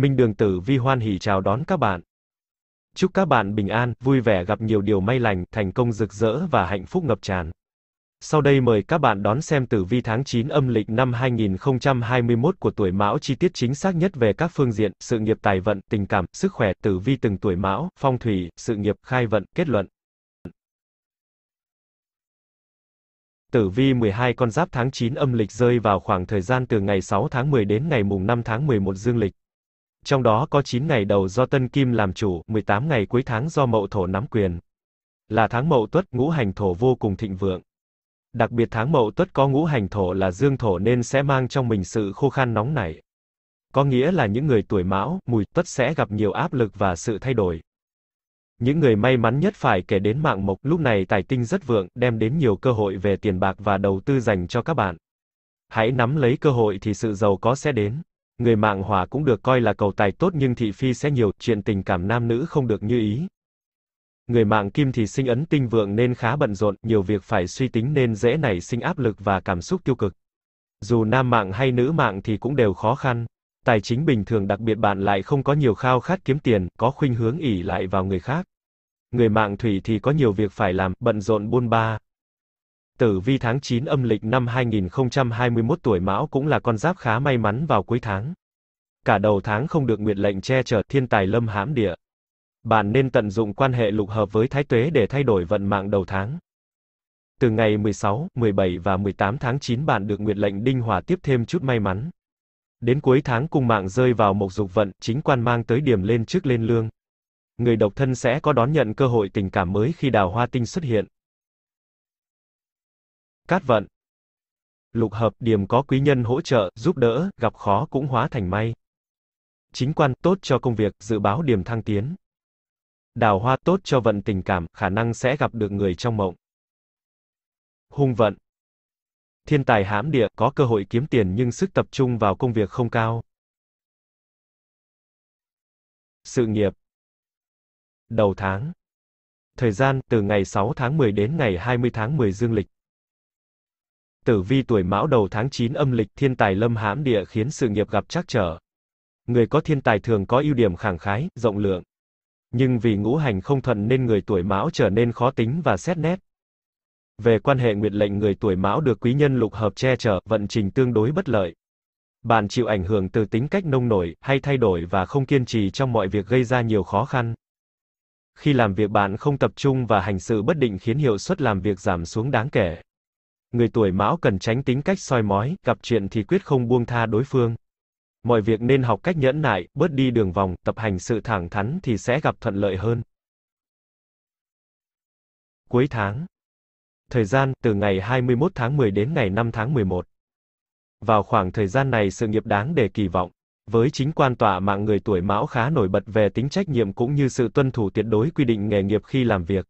Minh Đường Tử Vi hoan hỉ chào đón các bạn. Chúc các bạn bình an, vui vẻ gặp nhiều điều may lành, thành công rực rỡ và hạnh phúc ngập tràn. Sau đây mời các bạn đón xem tử vi tháng 9 âm lịch năm 2021 của tuổi Mão chi tiết chính xác nhất về các phương diện, sự nghiệp tài vận, tình cảm, sức khỏe, tử vi từng tuổi Mão, phong thủy, sự nghiệp, khai vận, kết luận. Tử vi 12 con giáp tháng 9 âm lịch rơi vào khoảng thời gian từ ngày 6 tháng 10 đến ngày mùng 5 tháng 11 dương lịch trong đó có 9 ngày đầu do Tân Kim làm chủ, 18 ngày cuối tháng do Mậu Thổ nắm quyền. Là tháng Mậu Tuất, ngũ hành thổ vô cùng thịnh vượng. Đặc biệt tháng Mậu Tuất có ngũ hành thổ là dương thổ nên sẽ mang trong mình sự khô khan nóng nảy. Có nghĩa là những người tuổi Mão, Mùi, Tuất sẽ gặp nhiều áp lực và sự thay đổi. Những người may mắn nhất phải kể đến mạng mộc, lúc này tài tinh rất vượng, đem đến nhiều cơ hội về tiền bạc và đầu tư dành cho các bạn. Hãy nắm lấy cơ hội thì sự giàu có sẽ đến. Người mạng hỏa cũng được coi là cầu tài tốt nhưng thị phi sẽ nhiều, chuyện tình cảm nam nữ không được như ý. Người mạng kim thì sinh ấn tinh vượng nên khá bận rộn, nhiều việc phải suy tính nên dễ nảy sinh áp lực và cảm xúc tiêu cực. Dù nam mạng hay nữ mạng thì cũng đều khó khăn. Tài chính bình thường đặc biệt bạn lại không có nhiều khao khát kiếm tiền, có khuynh hướng ỉ lại vào người khác. Người mạng thủy thì có nhiều việc phải làm, bận rộn buôn ba, Tử vi tháng 9 âm lịch năm 2021 tuổi Mão cũng là con giáp khá may mắn vào cuối tháng. Cả đầu tháng không được nguyệt lệnh che chở thiên tài lâm hãm địa. Bạn nên tận dụng quan hệ lục hợp với thái tuế để thay đổi vận mạng đầu tháng. Từ ngày 16, 17 và 18 tháng 9 bạn được nguyệt lệnh đinh hỏa tiếp thêm chút may mắn. Đến cuối tháng cung mạng rơi vào mộc dục vận, chính quan mang tới điểm lên trước lên lương. Người độc thân sẽ có đón nhận cơ hội tình cảm mới khi đào hoa tinh xuất hiện cát vận. Lục hợp điểm có quý nhân hỗ trợ, giúp đỡ, gặp khó cũng hóa thành may. Chính quan, tốt cho công việc, dự báo điểm thăng tiến. Đào hoa tốt cho vận tình cảm, khả năng sẽ gặp được người trong mộng. Hung vận. Thiên tài hãm địa, có cơ hội kiếm tiền nhưng sức tập trung vào công việc không cao. Sự nghiệp. Đầu tháng. Thời gian, từ ngày 6 tháng 10 đến ngày 20 tháng 10 dương lịch. Tử vi tuổi mão đầu tháng 9 âm lịch thiên tài lâm hãm địa khiến sự nghiệp gặp trắc trở. Người có thiên tài thường có ưu điểm khẳng khái, rộng lượng. Nhưng vì ngũ hành không thuận nên người tuổi mão trở nên khó tính và xét nét. Về quan hệ nguyệt lệnh người tuổi mão được quý nhân lục hợp che chở, vận trình tương đối bất lợi. Bạn chịu ảnh hưởng từ tính cách nông nổi, hay thay đổi và không kiên trì trong mọi việc gây ra nhiều khó khăn. Khi làm việc bạn không tập trung và hành sự bất định khiến hiệu suất làm việc giảm xuống đáng kể. Người tuổi mão cần tránh tính cách soi mói, gặp chuyện thì quyết không buông tha đối phương. Mọi việc nên học cách nhẫn nại, bớt đi đường vòng, tập hành sự thẳng thắn thì sẽ gặp thuận lợi hơn. Cuối tháng. Thời gian, từ ngày 21 tháng 10 đến ngày 5 tháng 11. Vào khoảng thời gian này sự nghiệp đáng để kỳ vọng. Với chính quan tọa mạng người tuổi mão khá nổi bật về tính trách nhiệm cũng như sự tuân thủ tuyệt đối quy định nghề nghiệp khi làm việc.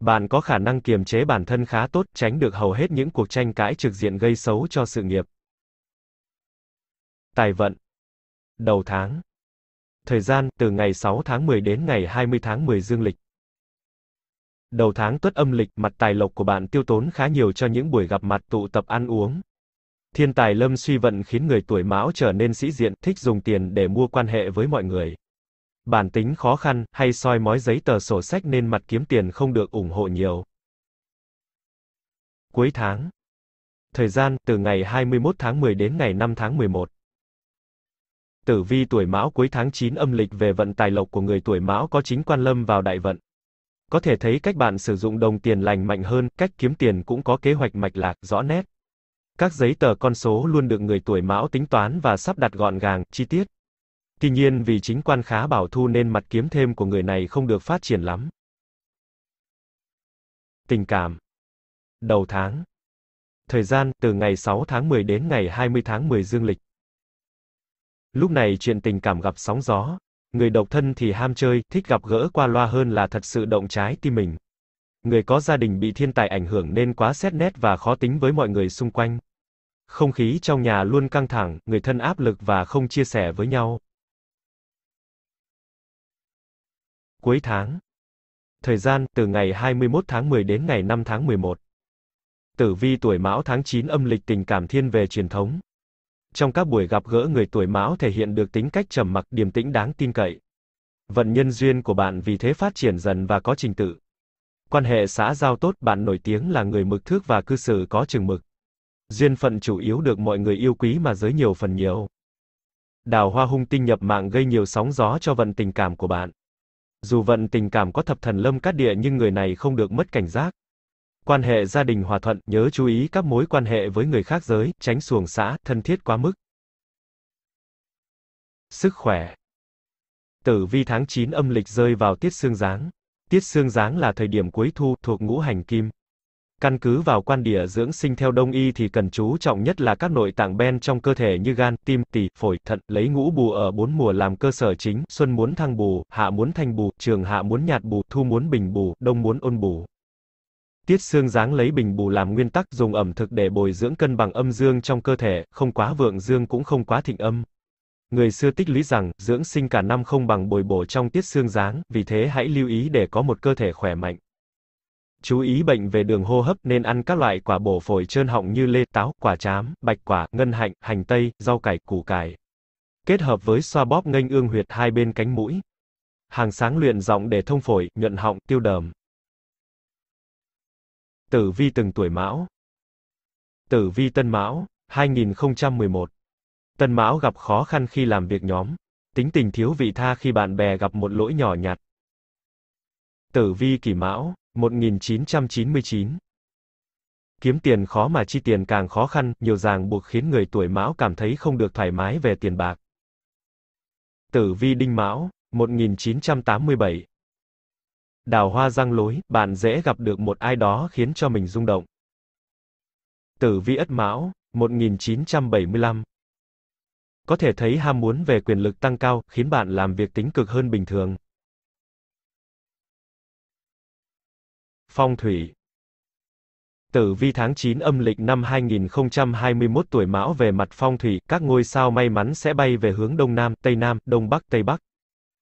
Bạn có khả năng kiềm chế bản thân khá tốt, tránh được hầu hết những cuộc tranh cãi trực diện gây xấu cho sự nghiệp. Tài vận Đầu tháng Thời gian, từ ngày 6 tháng 10 đến ngày 20 tháng 10 dương lịch. Đầu tháng tuất âm lịch, mặt tài lộc của bạn tiêu tốn khá nhiều cho những buổi gặp mặt tụ tập ăn uống. Thiên tài lâm suy vận khiến người tuổi mão trở nên sĩ diện, thích dùng tiền để mua quan hệ với mọi người bản tính khó khăn, hay soi mói giấy tờ sổ sách nên mặt kiếm tiền không được ủng hộ nhiều. Cuối tháng Thời gian, từ ngày 21 tháng 10 đến ngày 5 tháng 11. Tử vi tuổi mão cuối tháng 9 âm lịch về vận tài lộc của người tuổi mão có chính quan lâm vào đại vận. Có thể thấy cách bạn sử dụng đồng tiền lành mạnh hơn, cách kiếm tiền cũng có kế hoạch mạch lạc, rõ nét. Các giấy tờ con số luôn được người tuổi mão tính toán và sắp đặt gọn gàng, chi tiết. Tuy nhiên vì chính quan khá bảo thu nên mặt kiếm thêm của người này không được phát triển lắm. Tình cảm Đầu tháng Thời gian, từ ngày 6 tháng 10 đến ngày 20 tháng 10 dương lịch. Lúc này chuyện tình cảm gặp sóng gió. Người độc thân thì ham chơi, thích gặp gỡ qua loa hơn là thật sự động trái tim mình. Người có gia đình bị thiên tài ảnh hưởng nên quá xét nét và khó tính với mọi người xung quanh. Không khí trong nhà luôn căng thẳng, người thân áp lực và không chia sẻ với nhau. Cuối tháng. Thời gian, từ ngày 21 tháng 10 đến ngày 5 tháng 11. Tử vi tuổi Mão tháng 9 âm lịch tình cảm thiên về truyền thống. Trong các buổi gặp gỡ người tuổi Mão thể hiện được tính cách trầm mặc điềm tĩnh đáng tin cậy. Vận nhân duyên của bạn vì thế phát triển dần và có trình tự. Quan hệ xã giao tốt, bạn nổi tiếng là người mực thước và cư xử có chừng mực. Duyên phận chủ yếu được mọi người yêu quý mà giới nhiều phần nhiều. Đào hoa hung tinh nhập mạng gây nhiều sóng gió cho vận tình cảm của bạn dù vận tình cảm có thập thần lâm cát địa nhưng người này không được mất cảnh giác. Quan hệ gia đình hòa thuận, nhớ chú ý các mối quan hệ với người khác giới, tránh xuồng xã, thân thiết quá mức. Sức khỏe Tử vi tháng 9 âm lịch rơi vào tiết xương giáng. Tiết xương giáng là thời điểm cuối thu thuộc ngũ hành kim, Căn cứ vào quan địa dưỡng sinh theo Đông y thì cần chú trọng nhất là các nội tạng ben trong cơ thể như gan, tim, tỳ, phổi, thận, lấy ngũ bù ở bốn mùa làm cơ sở chính, xuân muốn thăng bù, hạ muốn thanh bù, trường hạ muốn nhạt bù, thu muốn bình bù, đông muốn ôn bù. Tiết xương dáng lấy bình bù làm nguyên tắc dùng ẩm thực để bồi dưỡng cân bằng âm dương trong cơ thể, không quá vượng dương cũng không quá thịnh âm. Người xưa tích lý rằng, dưỡng sinh cả năm không bằng bồi bổ trong tiết xương dáng, vì thế hãy lưu ý để có một cơ thể khỏe mạnh chú ý bệnh về đường hô hấp nên ăn các loại quả bổ phổi trơn họng như lê, táo, quả chám, bạch quả, ngân hạnh, hành tây, rau cải, củ cải. Kết hợp với xoa bóp nghênh ương huyệt hai bên cánh mũi. Hàng sáng luyện giọng để thông phổi, nhuận họng, tiêu đờm. Tử vi từng tuổi Mão. Tử vi Tân Mão, 2011. Tân Mão gặp khó khăn khi làm việc nhóm, tính tình thiếu vị tha khi bạn bè gặp một lỗi nhỏ nhặt. Tử vi Kỷ Mão, 1999 Kiếm tiền khó mà chi tiền càng khó khăn, nhiều ràng buộc khiến người tuổi Mão cảm thấy không được thoải mái về tiền bạc. Tử vi Đinh Mão, 1987 Đào hoa răng lối, bạn dễ gặp được một ai đó khiến cho mình rung động. Tử vi Ất Mão, 1975 Có thể thấy ham muốn về quyền lực tăng cao, khiến bạn làm việc tính cực hơn bình thường. Phong thủy Tử vi tháng 9 âm lịch năm 2021 tuổi Mão về mặt phong thủy, các ngôi sao may mắn sẽ bay về hướng Đông Nam, Tây Nam, Đông Bắc, Tây Bắc.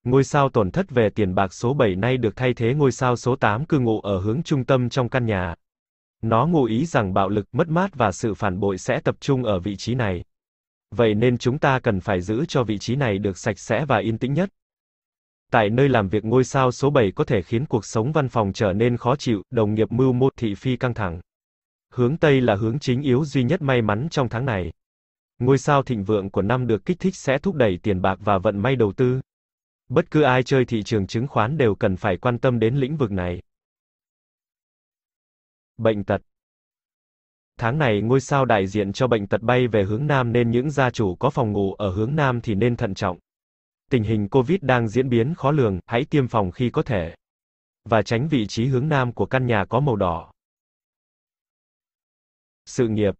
Ngôi sao tổn thất về tiền bạc số 7 nay được thay thế ngôi sao số 8 cư ngụ ở hướng trung tâm trong căn nhà. Nó ngụ ý rằng bạo lực, mất mát và sự phản bội sẽ tập trung ở vị trí này. Vậy nên chúng ta cần phải giữ cho vị trí này được sạch sẽ và yên tĩnh nhất. Tại nơi làm việc ngôi sao số 7 có thể khiến cuộc sống văn phòng trở nên khó chịu, đồng nghiệp mưu mô thị phi căng thẳng. Hướng Tây là hướng chính yếu duy nhất may mắn trong tháng này. Ngôi sao thịnh vượng của năm được kích thích sẽ thúc đẩy tiền bạc và vận may đầu tư. Bất cứ ai chơi thị trường chứng khoán đều cần phải quan tâm đến lĩnh vực này. Bệnh tật Tháng này ngôi sao đại diện cho bệnh tật bay về hướng Nam nên những gia chủ có phòng ngủ ở hướng Nam thì nên thận trọng. Tình hình Covid đang diễn biến khó lường, hãy tiêm phòng khi có thể. Và tránh vị trí hướng nam của căn nhà có màu đỏ. Sự nghiệp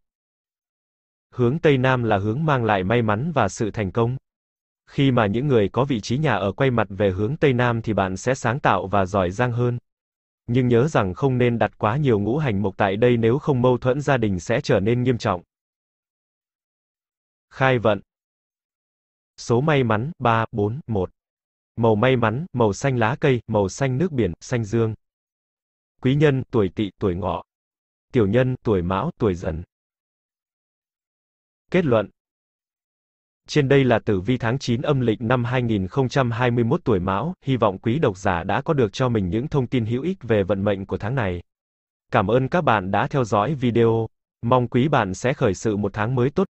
Hướng Tây Nam là hướng mang lại may mắn và sự thành công. Khi mà những người có vị trí nhà ở quay mặt về hướng Tây Nam thì bạn sẽ sáng tạo và giỏi giang hơn. Nhưng nhớ rằng không nên đặt quá nhiều ngũ hành mộc tại đây nếu không mâu thuẫn gia đình sẽ trở nên nghiêm trọng. Khai vận Số may mắn 3, 4, 1. Màu may mắn, màu xanh lá cây, màu xanh nước biển, xanh dương. Quý nhân, tuổi tỵ, tuổi ngọ. Tiểu nhân, tuổi mão, tuổi dần. Kết luận trên đây là tử vi tháng 9 âm lịch năm 2021 tuổi Mão, hy vọng quý độc giả đã có được cho mình những thông tin hữu ích về vận mệnh của tháng này. Cảm ơn các bạn đã theo dõi video. Mong quý bạn sẽ khởi sự một tháng mới tốt.